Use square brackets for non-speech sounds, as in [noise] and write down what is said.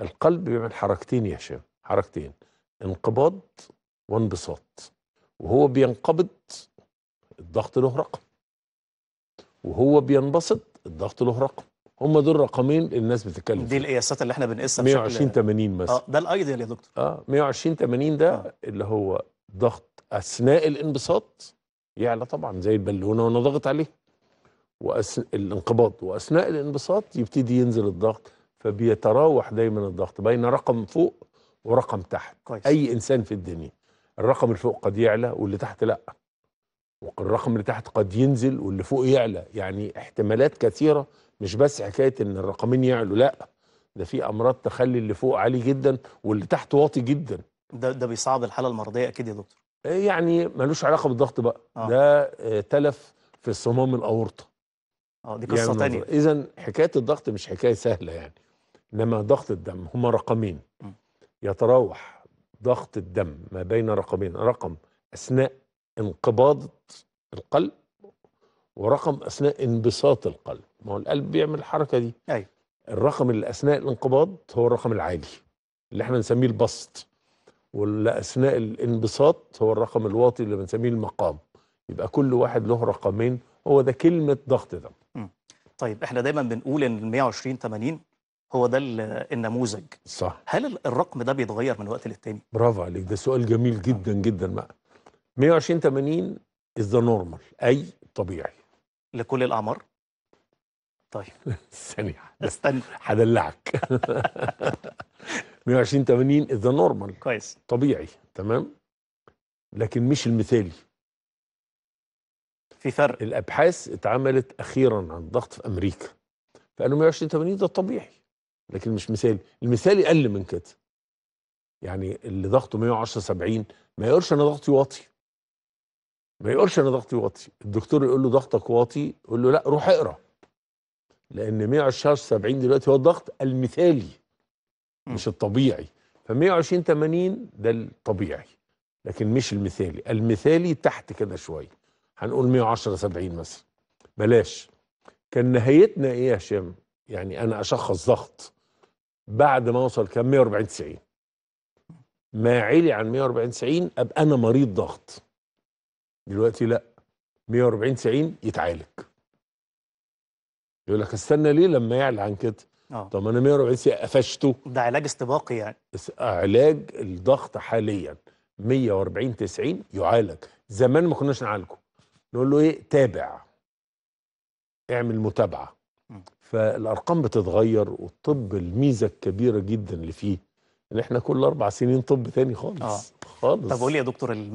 القلب بيعمل حركتين يا هشام حركتين انقباض وانبساط وهو بينقبض الضغط له رقم وهو بينبسط الضغط له رقم هم دول رقمين الناس بتتكلم دي القياسات اللي احنا بنقيسها 120 80 مثلا اه ده الايديال يا دكتور اه 120 80 ده آه. اللي هو ضغط اثناء الانبساط يعلى طبعا زي البالونه وانا ضاغط عليه وأس... الانقباض واثناء الانبساط يبتدي ينزل الضغط فبيتراوح دايما الضغط بين رقم فوق ورقم تحت كويس. اي انسان في الدنيا الرقم اللي فوق قد يعلى واللي تحت لا والرقم اللي تحت قد ينزل واللي فوق يعلى يعني احتمالات كثيره مش بس حكايه ان الرقمين يعلوا لا ده في امراض تخلي اللي فوق عالي جدا واللي تحت واطي جدا ده ده بيصعب الحاله المرضيه اكيد يا دكتور آه، يعني ملوش علاقه بالضغط بقى آه. ده آه، تلف في صمام الاورطه اه دي قصه يعني ثانيه اذا حكايه الضغط مش حكايه سهله يعني انما ضغط الدم هما رقمين يتراوح ضغط الدم ما بين رقمين رقم اثناء انقباض القلب ورقم اثناء انبساط القلب ما هو القلب بيعمل الحركه دي ايوه الرقم اللي اثناء الانقباض هو الرقم العالي اللي احنا بنسميه البسط واللي اثناء الانبساط هو الرقم الواطي اللي بنسميه المقام يبقى كل واحد له رقمين هو ده كلمه ضغط دم طيب احنا دايما بنقول ان 120 80 هو ده النموذج صح هل الرقم ده بيتغير من وقت للتاني؟ برافو عليك ده سؤال جميل جدا جدا بقى 120 80 از ذا نورمال اي طبيعي لكل الاعمار؟ طيب [laughs] ثانية استنى هدلعك 120 80 از ذا نورمال كويس طبيعي تمام لكن مش المثالي في فرق الابحاث اتعملت اخيرا عن الضغط في امريكا فقالوا 120 80 ده طبيعي لكن مش مثالي المثالي اقل من كده يعني اللي ضغطه 110 70 ما يقولش انا ضغطي واطي ما يقولش انا ضغطي واطي الدكتور يقول له ضغطك واطي يقول له لا روح اقرا لان 110 70 دلوقتي هو الضغط المثالي مش الطبيعي ف 120 80 ده الطبيعي لكن مش المثالي المثالي تحت كده شويه هنقول 110 70 مثلا بلاش كان نهايتنا ايه يا هشام يعني انا اشخص ضغط بعد ما اوصل كام 140 90 ما علي عن 140 90 ابقى انا مريض ضغط دلوقتي لا 140 90 يتعالج يقول لك استنى ليه لما يعلى عن كده أوه. طب انا 140 90 قفشته ده علاج استباقي يعني علاج الضغط حاليا 140 90 يعالج زمان ما كناش نعالجه نقول له ايه تابع اعمل متابعه فالارقام بتتغير والطب الميزه الكبيره جدا اللي فيه ان احنا كل اربع سنين طب تاني خالص آه. خالص طب قول لي يا دكتور